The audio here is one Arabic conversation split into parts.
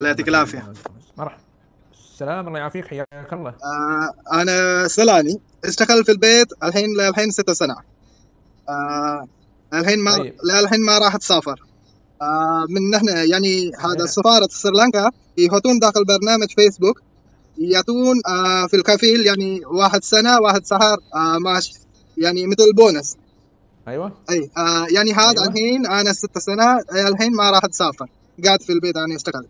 الله يعطيك العافيه مرحبا السلام الله يعافيك حياك الله آه انا سلاني اشتغل في البيت الحين الحين ست سنة آه الحين ما طيب. الحين ما راح تسافر آه من نحن يعني هذا إيه. سفارة سريلانكا يحطون داخل برنامج فيسبوك يعطون آه في الكفيل يعني واحد سنة واحد شهر آه ماش يعني مثل بونس ايوه اي آه يعني هذا أيوة. الحين انا ست سنة الحين ما راح تسافر قاعد في البيت انا اشتغل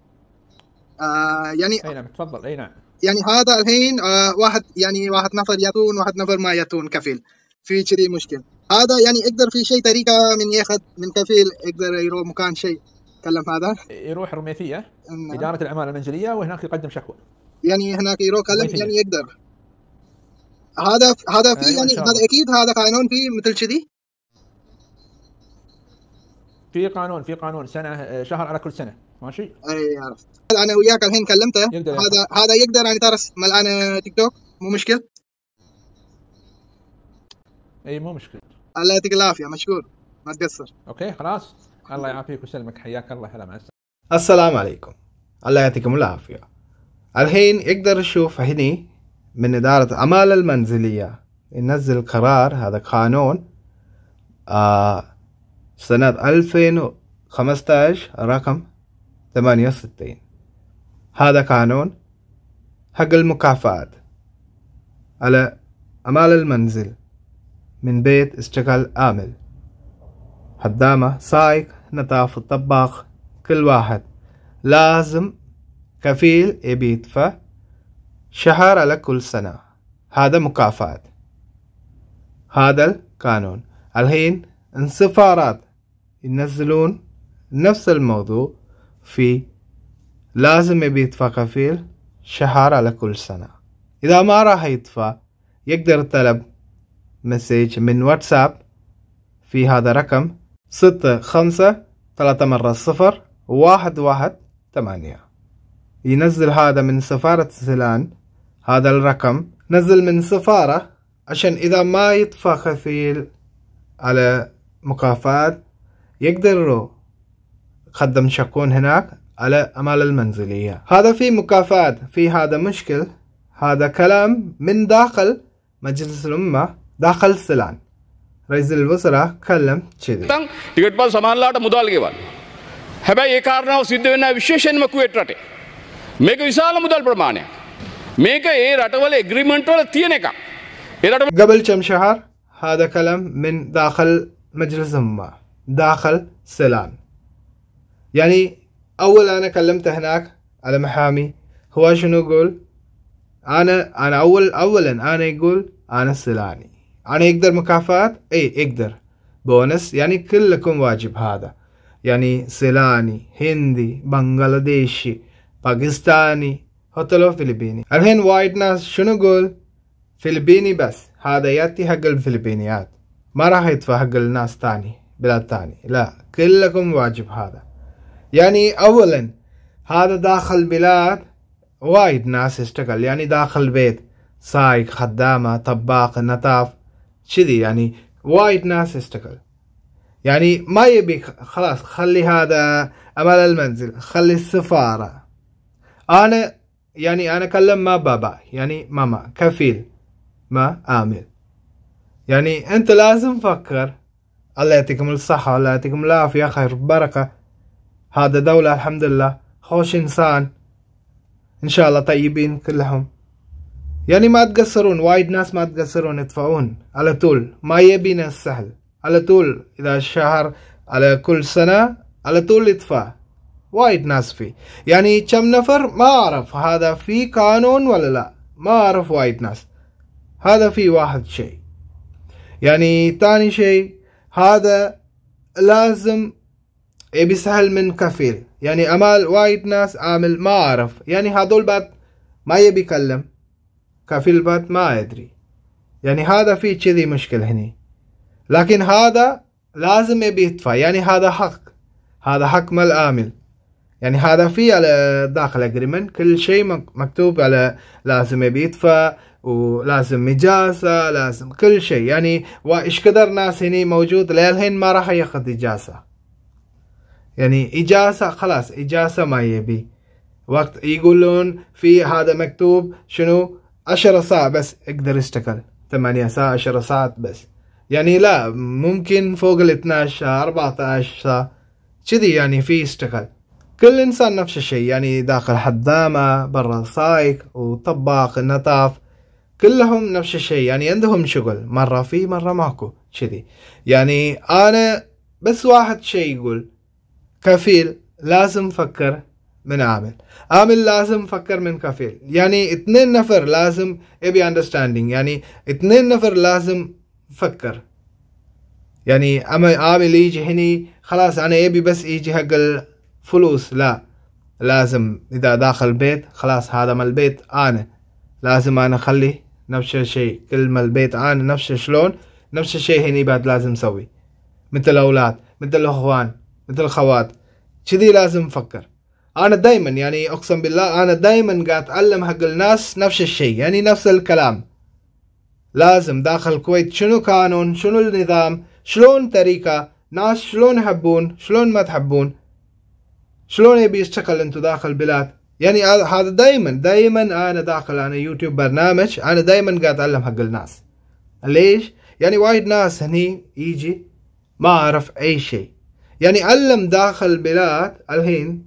آه، يعني اي نعم تفضل اي نعم يعني هذا الحين آه واحد يعني واحد نفر يتون واحد نفر ما يتون كفيل في كذي مشكل هذا يعني يقدر في شيء طريقه من ياخذ من كفيل يقدر يروح مكان شيء تكلم هذا يروح رميثيه نعم. اداره الاعمال المنزليه وهناك يقدم شكوى يعني هناك يروح كلم يعني يقدر هذا هذا في يعني هذا اكيد هذا قانون في مثل كذي في قانون في قانون سنه آه، شهر على كل سنه ماشي اي عرفت انا وياك الحين كلمته هذا هذا يقدر يعني ترى ملعن تيك توك مو مشكله اي مو مشكله الله يعطيك العافيه مشكور ما تقصر اوكي خلاص الله يعافيك ويسلمك حياك الله هلا مع السلامه السلام عليكم الله يعطيكم العافيه الحين يقدر يشوف هني من إدارة أعمال المنزلية ينزل قرار هذا قانون آه سنة ألفين وخمسة رقم ثمانية وستين هذا قانون حق المكافآت على أمال المنزل من بيت اشتغل آمل خدامة سائق نطاف الطباخ كل واحد لازم كفيل يبي يدفع شهر على كل سنة هذا مكافأة هذا القانون الحين السفارات ينزلون نفس الموضوع في لازم يبي يدفع كفيل شهر على كل سنة إذا ما راح يدفع يقدر طلب مسج من واتساب في هذا رقم ستة خمسة ثلاثة مرة صفر واحد واحد ثمانية ينزل هذا من سفارة سيلان هذا الرقم نزل من سفارة عشان إذا ما يدفع كفيل على مكافآت يقدروا خدم شكون هناك على أمال المنزلية هذا في مكافآت في هذا مشكل هذا كلام من داخل مجلس الأمة داخل سلان رئيس الوزراء كلم كذي ටිකට් පස් සමානලාට මුදල් ගෙවන්න. හැබැයි ඒ කාරණාව සිද්ධ වෙන්නේ විශේෂයෙන්ම කුවේට් රටේ. මේක විශාල මුදල් ප්‍රමාණයක්. මේක ඒ රටවල එග්‍රීමන්ට් වල තියෙන එකක්. ඒ රට قبل كم شهر هذا كلام من داخل مجلس الأمة داخل سلام يعني اول انا كلمت هناك على محامي هو شنو يقول انا انا اول اولا انا يقول انا السلاني انا يقدر مكافآت اي يقدر بونس يعني كلكم واجب هذا يعني سيلاني هندي بنغلاديشي باكستاني حتى لو فلبيني الحين وايد ناس شنو يقول فلبيني بس هذا ياتي حق الفلبينيات ما راح يدفع حق الناس تاني بلاد تاني لا كلكم واجب هذا يعني أولا هذا داخل البلاد وايد ناس يشتغل يعني داخل البيت سايق خدامة طباخ نطاف شذي يعني وايد ناس يشتغل يعني ما يبيك خلاص خلي هذا أمال المنزل خلي السفارة أنا يعني أنا أكلم ما بابا يعني ماما كفيل ما آمل يعني أنت لازم فكر الله يعطيكم الصحة الله يعطيكم العافية خير بركة هذا دولة الحمد لله خوش إنسان إن شاء الله طيبين كلهم يعني ما تقصرون وايد ناس ما تقصرون يدفعون على طول ما يبين السهل على طول إذا الشهر على كل سنة على طول يدفع وايد ناس فيه يعني كم نفر ما أعرف هذا في قانون ولا لا ما أعرف وايد ناس هذا في واحد شيء يعني تاني شيء هذا لازم إيه بيسهل من كفيل يعني امال وايد ناس عامل ما اعرف يعني هذول بات ما يبي يكلم كفيل بات ما ادري يعني هذا في كذي مشكل هني لكن هذا لازم يبي يدفع يعني هذا حق هذا حق مال عامل يعني هذا في على داخل اجريمنت كل شيء مكتوب على لازم يبي يدفع ولازم اجازه لازم كل شيء يعني وايش قدر ناس هني موجود للحين ما راح ياخذ اجازه يعني إجازة خلاص إجازة ما يبي وقت يقولون في هذا مكتوب شنو عشرة ساعة بس اقدر اشتغل ثمانية ساعة عشرة ساعات بس يعني لا ممكن فوق ال 12 ساعة 14 ساعة كذي يعني في اشتغل كل إنسان نفس الشيء يعني داخل حدامة برا سايق وطباخ نطاف كلهم نفس الشيء يعني عندهم شغل مرة في مرة ماكو كذي يعني أنا بس واحد شيء يقول كفيل لازم فكر من عامل عامل لازم فكر من كفيل يعني اثنين نفر لازم يبي اندرستاندينج يعني اثنين نفر لازم فكر يعني اما عامل يجي هني خلاص انا ابي بس يجي حق الفلوس لا لازم اذا داخل بيت خلاص هذا ما البيت انا لازم انا اخلي نفس الشيء كل ما البيت انا نفس شلون نفس الشيء هني بعد لازم اسوي مثل الاولاد مثل الاخوان مثل الخوات كذي لازم نفكر انا دائما يعني اقسم بالله انا دائما قاعد اتعلم حق الناس نفس الشيء يعني نفس الكلام لازم داخل الكويت شنو قانون شنو النظام شلون طريقة ناس شلون يحبون شلون ما تحبون شلون يبي يشتغل انتو داخل البلاد يعني هذا دائما دائما انا داخل انا يوتيوب برنامج انا دائما قاعد اتعلم حق الناس ليش يعني وايد ناس هني يجي ما اعرف اي شيء يعني علم داخل البلاد الحين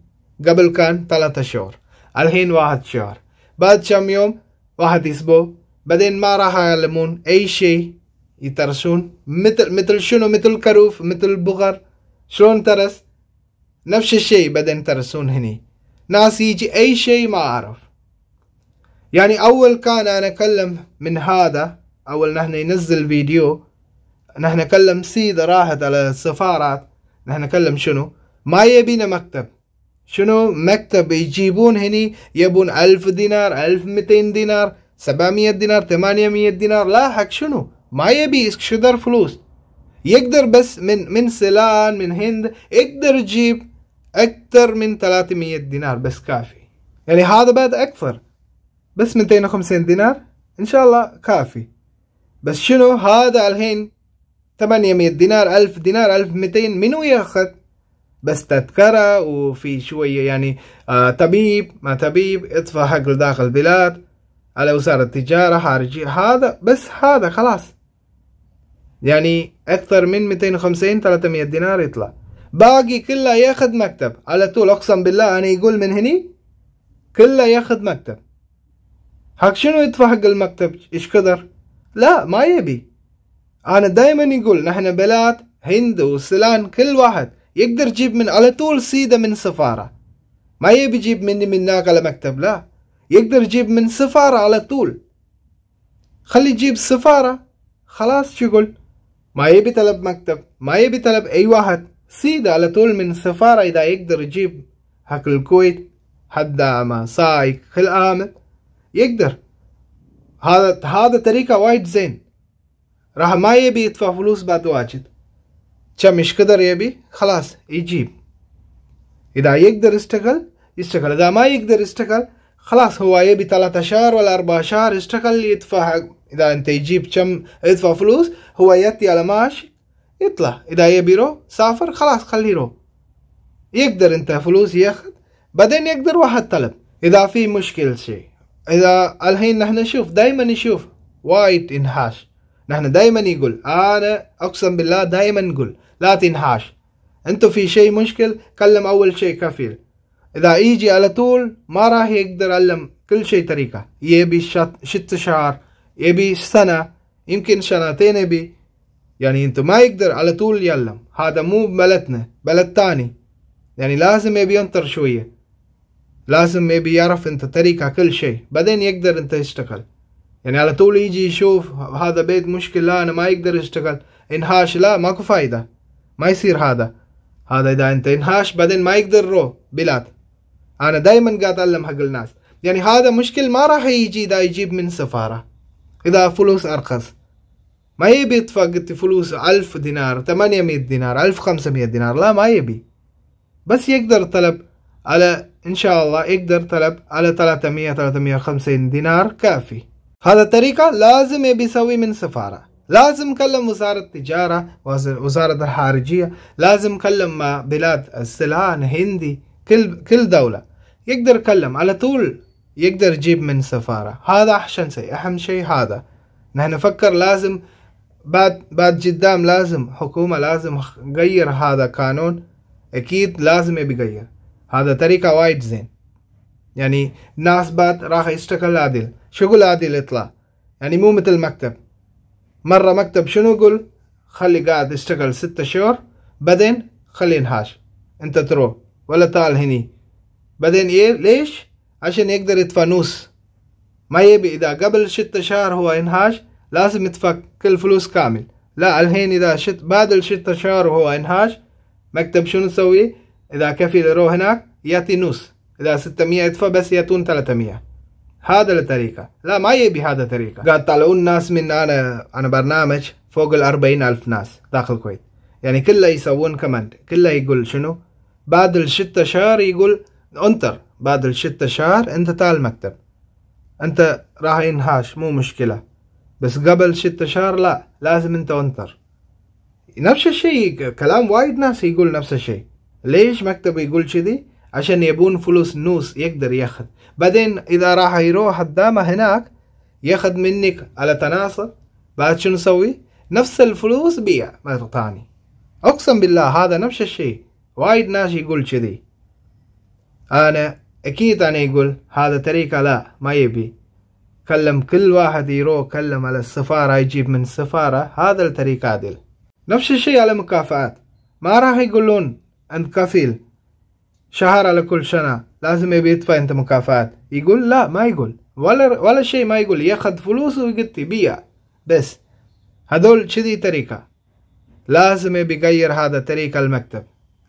قبل كان ثلاثة شهور الحين واحد شهر بعد كم يوم واحد أسبوع بعدين ما راح يعلمون أي شيء يترسون مثل مثل شنو مثل كروف مثل بغر شلون ترس نفس الشيء بعدين ترسون هني ناس يجي أي شيء ما أعرف يعني أول كان أنا أكلم من هذا أول نحن ننزل فيديو نحن اكلم سيدة راحت على السفارات نحن نتكلم شنو ما يبينا مكتب شنو مكتب يجيبون هني يبون ألف دينار ألف ميتين دينار سبعمية دينار ثمانية مية دينار لا حق شنو ما يبي شدر فلوس يقدر بس من من سلان من هند يقدر يجيب أكثر من مية دينار بس كافي يعني هذا بعد أكثر بس ميتين وخمسين دينار إن شاء الله كافي بس شنو هذا الحين 800 دينار 1000 دينار 1200 منو ياخذ بس تذكرة وفي شوية يعني آه طبيب ما طبيب ادفع حق داخل البلاد على وزارة التجارة خارجية هذا بس هذا خلاص يعني أكثر من 250 300 دينار يطلع باقي كله ياخذ مكتب على طول أقسم بالله أنا يقول من هني كله ياخذ مكتب حق شنو يدفع حق المكتب إيش قدر لا ما يبي انا دايما يقول نحن بلاد هند وسلان كل واحد يقدر يجيب من على طول سيدة من سفارة ما يبي يجيب مني من ناقة لمكتب لا يقدر يجيب من سفارة على طول خلي يجيب سفارة خلاص يقول ما يبي طلب مكتب ما يبي طلب اي واحد سيدة على طول من سفارة اذا يقدر يجيب حق الكويت حدامة سايق خل عامل يقدر هذا هذا طريقة وايد زين راح ما يبي يدفع فلوس بعد واجد كم مش قدر يبي خلاص يجيب إذا يقدر يستقل يستقل إذا ما يقدر يستقل خلاص هو يبي ثلاثة شهر ولا أربعة شهر يستقل يدفع إذا أنت يجيب كم يدفع فلوس هو يأتي على معاش يطلع إذا يبي رو سافر خلاص خليه رو يقدر أنت فلوس ياخذ بعدين يقدر واحد طلب إذا في مشكل شيء إذا الحين نحن نشوف دايما نشوف وايد إنحاش نحن دائما يقول انا اقسم بالله دائما نقول لا تنحاش انتو في شيء مشكل كلم اول شيء كفيل اذا يجي على طول ما راح يقدر علم كل شيء طريقه يبي شت شهر يبي سنه يمكن سنتين يبي يعني انتو ما يقدر على طول يعلم هذا مو بلدنا بلد تاني يعني لازم يبي ينطر شويه لازم يبي يعرف انت طريقه كل شيء بعدين يقدر انت يشتغل يعني على طول يجي يشوف هذا بيت مشكلة أنا ما يقدر يشتغل انهاش لا ماكو فايدة ما يصير هذا هذا إذا أنت انهاش بعدين ما يقدر رو بلاد أنا دايما قاعد أعلم حق الناس يعني هذا مشكل ما راح يجي إذا يجيب من سفارة إذا فلوس أرخص ما يبي يدفع فلوس ألف دينار ثمانية مية دينار ألف خمسمية دينار لا ما يبي بس يقدر طلب على إن شاء الله يقدر طلب على ثلاثمية ثلاثمية خمسين دينار كافي هذا الطريقة لازم يسوي من سفارة لازم كلم وزارة التجارة وزارة الخارجية لازم كلم بلاد السلان هندي كل كل دولة يقدر يكلم على طول يقدر يجيب من سفارة هذا أحسن شيء أهم شيء هذا نحن نفكر لازم بعد بعد قدام لازم حكومة لازم غير هذا قانون أكيد لازم يغير هذا طريقة وايد زين يعني ناس بعد راح يشتغل عدل شغل عادي الإطلاع يعني مو مثل مكتب مرة مكتب شنو يقول خلي قاعد يشتغل ستة شهور بعدين خلي ينهاش انت تروح ولا تعال هني بعدين ايه ليش عشان يقدر يدفع نوس ما يبي اذا قبل ستة شهر هو ينهاش لازم يدفع كل فلوس كامل لا الحين اذا شت بعد الستة شهر وهو ينهاش مكتب شنو يسوي اذا كفي يروح هناك يعطي نوس اذا ستمية يدفع بس يعطون ثلاثمية هذا الطريقة لا ما يبي هذا الطريقة قاعد طالعون ناس من أنا أنا برنامج فوق الأربعين ألف ناس داخل الكويت يعني كله يسوون كمند كله يقول شنو بعد الشتة شهر يقول انتر بعد الشتة شهر انت تعال المكتب انت راح ينهاش مو مشكلة بس قبل ستة شهر لا لازم انت انتر نفس الشيء كلام وايد ناس يقول نفس الشيء ليش مكتب يقول كذي عشان يبون فلوس نوس يقدر ياخد بعدين اذا راح يروح الدامة هناك ياخد منك على تناصر بعد شنو نسوي نفس الفلوس بيع مرة تاني اقسم بالله هذا نفس الشيء وايد ناس يقول كذي انا اكيد انا يقول هذا طريقة لا ما يبي كلم كل واحد يروح كلم على السفارة يجيب من السفارة هذا الطريقة عدل نفس الشيء على مكافآت ما راح يقولون أنت كفيل شهر على كل سنة لازم يبي يدفع انت مكافآت يقول لا ما يقول ولا ولا شيء ما يقول ياخذ فلوس ويقطي بيع بس هذول كذي طريقة لازم يبي يغير هذا طريقة المكتب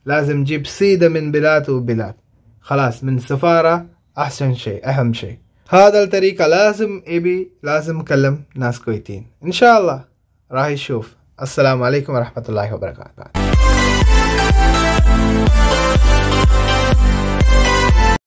لازم يجيب سيدة من بلاد وبلاد خلاص من سفارة أحسن شيء أهم شيء هذا الطريقة لازم يبي لازم كلم ناس كويتين إن شاء الله راح يشوف السلام عليكم ورحمة الله وبركاته